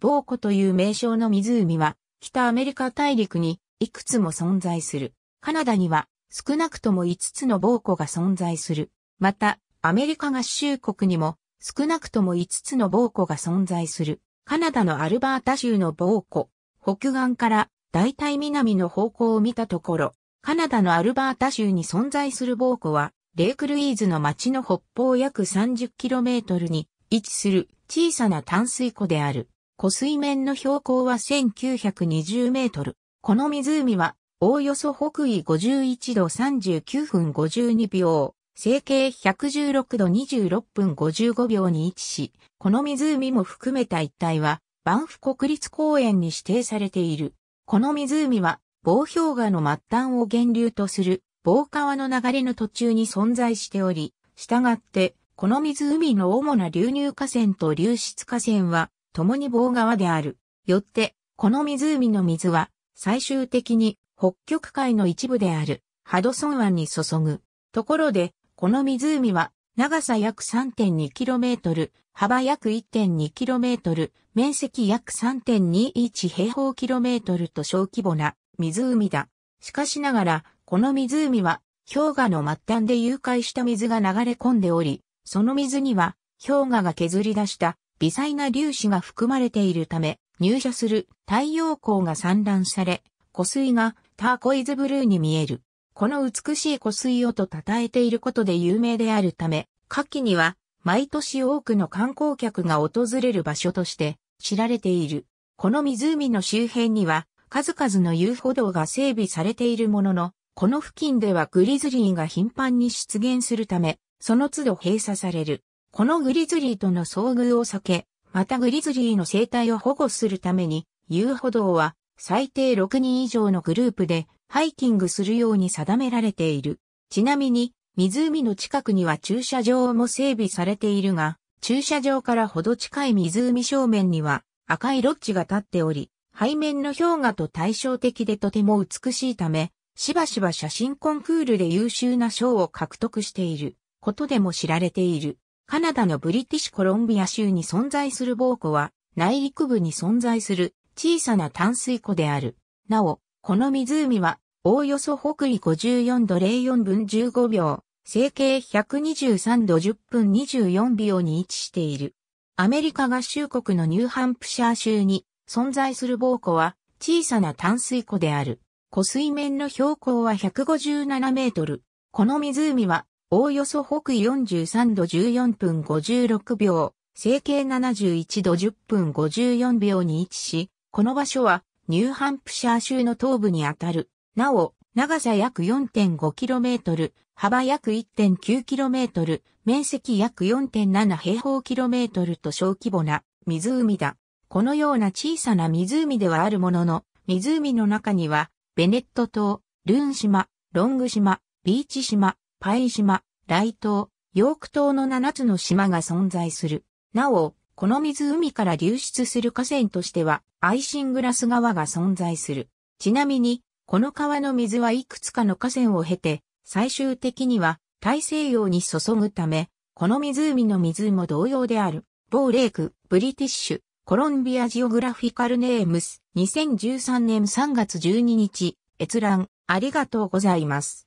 ボーコという名称の湖は、北アメリカ大陸にいくつも存在する。カナダには少なくとも5つのボーコが存在する。また、アメリカ合衆国にも少なくとも5つのボーコが存在する。カナダのアルバータ州のボーコ、北岸から大体南の方向を見たところ、カナダのアルバータ州に存在するボーコは、レイクルイーズの町の北方約 30km に位置する小さな淡水湖である。湖水面の標高は1920メートル。この湖は、おおよそ北緯51度39分52秒、成形116度26分55秒に位置し、この湖も含めた一帯は、バンフ国立公園に指定されている。この湖は、棒氷河の末端を源流とする、棒川の流れの途中に存在しており、従って、この湖の主な流入河川と流出河川は、共に棒川である。よって、この湖の水は、最終的に北極海の一部である、ハドソン湾に注ぐ。ところで、この湖は、長さ約 3.2km、幅約 1.2km、面積約3.21平方キロメートルと小規模な湖だ。しかしながら、この湖は氷河の末端で融解した水が流れ込んでおり、その水には氷河が削り出した微細な粒子が含まれているため、入射する太陽光が散乱され、湖水がターコイズブルーに見える。この美しい湖水をと称えていることで有名であるため、夏季には毎年多くの観光客が訪れる場所として知られている。この湖の周辺には数々の遊歩道が整備されているものの、この付近ではグリズリーが頻繁に出現するため、その都度閉鎖される。このグリズリーとの遭遇を避け、またグリズリーの生態を保護するために、遊歩道は最低6人以上のグループでハイキングするように定められている。ちなみに、湖の近くには駐車場も整備されているが、駐車場からほど近い湖正面には赤いロッジが立っており、背面の氷河と対照的でとても美しいため、しばしば写真コンクールで優秀な賞を獲得していることでも知られている。カナダのブリティッシュコロンビア州に存在する防湖は、内陸部に存在する小さな淡水湖である。なお、この湖は、おおよそ北緯54度04分15秒、整形123度10分24秒に位置している。アメリカ合衆国のニューハンプシャー州に存在する防湖は小さな淡水湖である。湖水面の標高は157メートル。この湖はおおよそ北緯43度14分56秒、西経71度10分54秒に位置し、この場所はニューハンプシャー州の東部にあたる。なお、長さ約 4.5km、幅約 1.9km、面積約4.7平方キロメートルと小規模な湖だ。このような小さな湖ではあるものの、湖の中には、ベネット島、ルーン島、ロング島、ビーチ島、パイ島、ライ島、ヨーク島の7つの島が存在する。なお、この水海から流出する河川としては、アイシングラス川が存在する。ちなみに、この川の水はいくつかの河川を経て、最終的には大西洋に注ぐため、この湖の水も同様である。ボーレーク、ブリティッシュ、コロンビアジオグラフィカルネームス、2013年3月12日、閲覧、ありがとうございます。